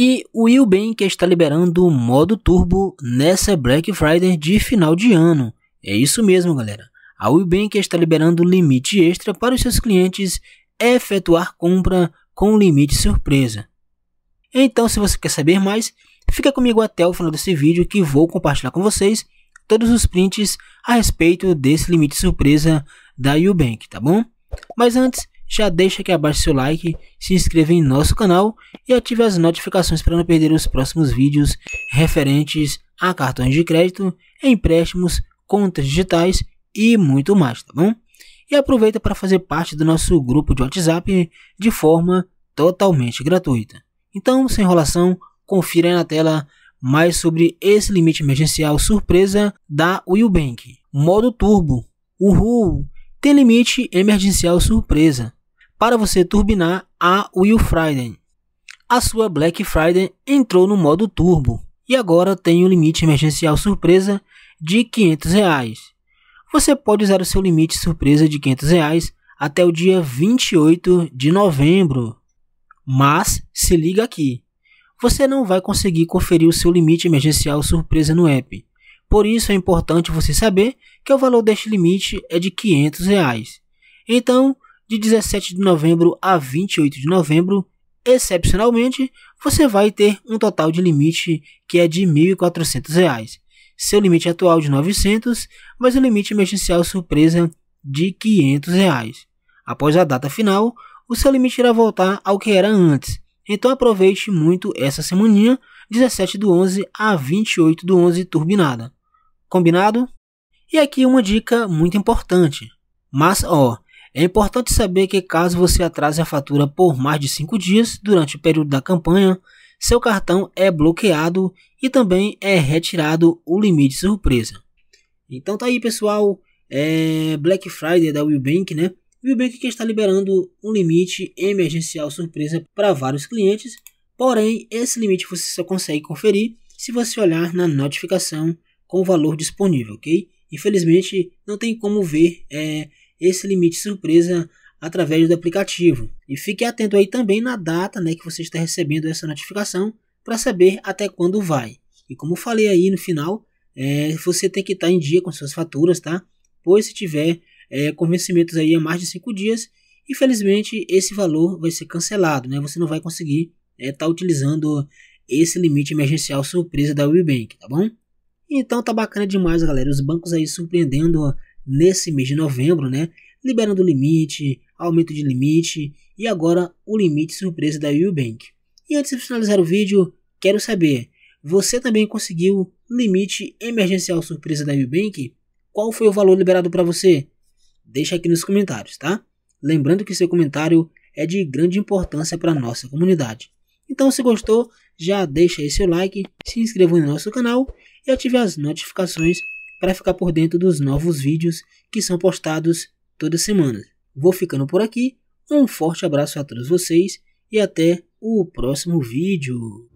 E o Eubank está liberando o modo turbo nessa Black Friday de final de ano. É isso mesmo, galera. A Eubank está liberando limite extra para os seus clientes efetuar compra com limite surpresa. Então, se você quer saber mais, fica comigo até o final desse vídeo que vou compartilhar com vocês todos os prints a respeito desse limite surpresa da Eubank, tá bom? Mas antes, já deixa aqui abaixo seu like, se inscreva em nosso canal e ative as notificações para não perder os próximos vídeos referentes a cartões de crédito, empréstimos, contas digitais e muito mais, tá bom? E aproveita para fazer parte do nosso grupo de WhatsApp de forma totalmente gratuita. Então, sem enrolação, confira aí na tela mais sobre esse limite emergencial surpresa da Willbank. Modo Turbo. Uhul! Tem limite emergencial surpresa para você turbinar a Will Friday. A sua Black Friday entrou no modo turbo e agora tem um limite emergencial surpresa de R$ 500. Reais. Você pode usar o seu limite surpresa de R$ 500 reais até o dia 28 de novembro. Mas se liga aqui, você não vai conseguir conferir o seu limite emergencial surpresa no app. Por isso é importante você saber que o valor deste limite é de R$ 500. Reais. Então, de 17 de novembro a 28 de novembro, excepcionalmente, você vai ter um total de limite que é de R$ 1.400. Seu limite atual de R$ 900, mas o limite emergencial surpresa de R$ 500. Reais. Após a data final, o seu limite irá voltar ao que era antes. Então aproveite muito essa semaninha, 17 do 11 a 28 do 11 turbinada. Combinado? E aqui uma dica muito importante. Mas ó, é importante saber que caso você atrase a fatura por mais de 5 dias durante o período da campanha, seu cartão é bloqueado e também é retirado o limite surpresa. Então tá aí pessoal, é Black Friday da Willbank, né? Willbank que está liberando um limite emergencial surpresa para vários clientes, porém esse limite você só consegue conferir se você olhar na notificação com o valor disponível, ok? Infelizmente não tem como ver é, esse limite surpresa através do aplicativo. E fique atento aí também na data né, que você está recebendo essa notificação para saber até quando vai. E como falei aí no final, é, você tem que estar em dia com suas faturas, tá? Pois se tiver é, convencimentos aí a mais de 5 dias, infelizmente esse valor vai ser cancelado, né? Você não vai conseguir estar é, tá utilizando esse limite emergencial surpresa da WeBank, tá bom? Então tá bacana demais, galera. Os bancos aí surpreendendo nesse mês de novembro, né? Liberando limite, aumento de limite e agora o limite surpresa da Eubank. E antes de finalizar o vídeo, quero saber, você também conseguiu limite emergencial surpresa da Eubank? Qual foi o valor liberado para você? Deixa aqui nos comentários, tá? Lembrando que seu comentário é de grande importância para nossa comunidade. Então, se gostou, já deixa aí seu like, se inscreva no nosso canal e ative as notificações para ficar por dentro dos novos vídeos que são postados toda semana. Vou ficando por aqui, um forte abraço a todos vocês e até o próximo vídeo.